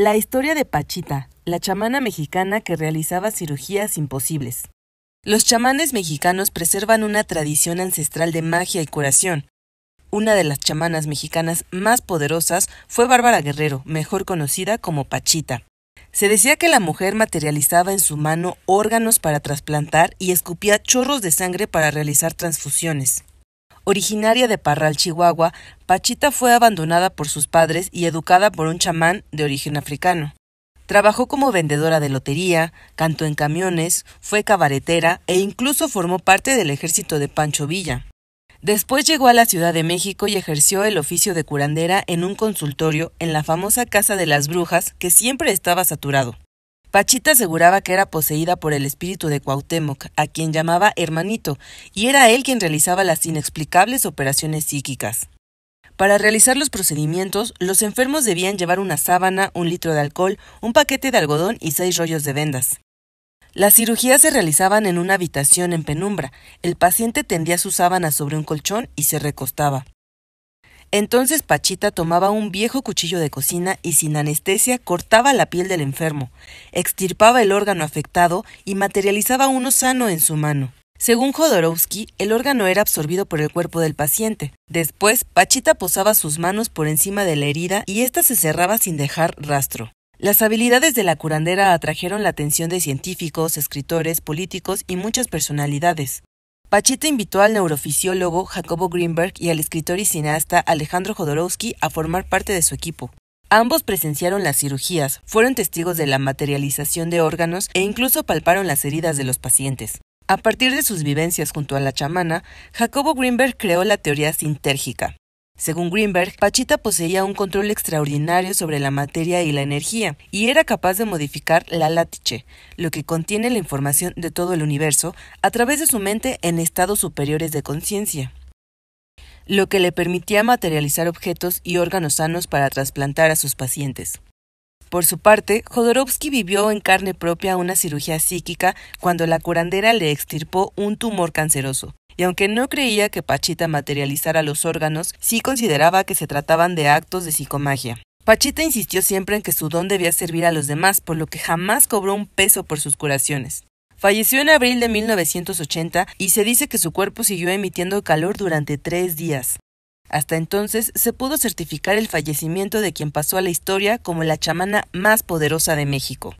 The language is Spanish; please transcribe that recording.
La historia de Pachita, la chamana mexicana que realizaba cirugías imposibles. Los chamanes mexicanos preservan una tradición ancestral de magia y curación. Una de las chamanas mexicanas más poderosas fue Bárbara Guerrero, mejor conocida como Pachita. Se decía que la mujer materializaba en su mano órganos para trasplantar y escupía chorros de sangre para realizar transfusiones. Originaria de Parral, Chihuahua, Pachita fue abandonada por sus padres y educada por un chamán de origen africano. Trabajó como vendedora de lotería, cantó en camiones, fue cabaretera e incluso formó parte del ejército de Pancho Villa. Después llegó a la Ciudad de México y ejerció el oficio de curandera en un consultorio en la famosa Casa de las Brujas que siempre estaba saturado. Cachita aseguraba que era poseída por el espíritu de Cuauhtémoc, a quien llamaba hermanito, y era él quien realizaba las inexplicables operaciones psíquicas. Para realizar los procedimientos, los enfermos debían llevar una sábana, un litro de alcohol, un paquete de algodón y seis rollos de vendas. Las cirugías se realizaban en una habitación en penumbra. El paciente tendía su sábana sobre un colchón y se recostaba. Entonces Pachita tomaba un viejo cuchillo de cocina y sin anestesia cortaba la piel del enfermo, extirpaba el órgano afectado y materializaba uno sano en su mano. Según Jodorowsky, el órgano era absorbido por el cuerpo del paciente. Después, Pachita posaba sus manos por encima de la herida y ésta se cerraba sin dejar rastro. Las habilidades de la curandera atrajeron la atención de científicos, escritores, políticos y muchas personalidades. Pachita invitó al neurofisiólogo Jacobo Greenberg y al escritor y cineasta Alejandro Jodorowsky a formar parte de su equipo. Ambos presenciaron las cirugías, fueron testigos de la materialización de órganos e incluso palparon las heridas de los pacientes. A partir de sus vivencias junto a la chamana, Jacobo Greenberg creó la teoría sintérgica, según Greenberg, Pachita poseía un control extraordinario sobre la materia y la energía, y era capaz de modificar la látice, lo que contiene la información de todo el universo, a través de su mente en estados superiores de conciencia lo que le permitía materializar objetos y órganos sanos para trasplantar a sus pacientes. Por su parte, Jodorowsky vivió en carne propia una cirugía psíquica cuando la curandera le extirpó un tumor canceroso, y aunque no creía que Pachita materializara los órganos, sí consideraba que se trataban de actos de psicomagia. Pachita insistió siempre en que su don debía servir a los demás, por lo que jamás cobró un peso por sus curaciones. Falleció en abril de 1980 y se dice que su cuerpo siguió emitiendo calor durante tres días. Hasta entonces se pudo certificar el fallecimiento de quien pasó a la historia como la chamana más poderosa de México.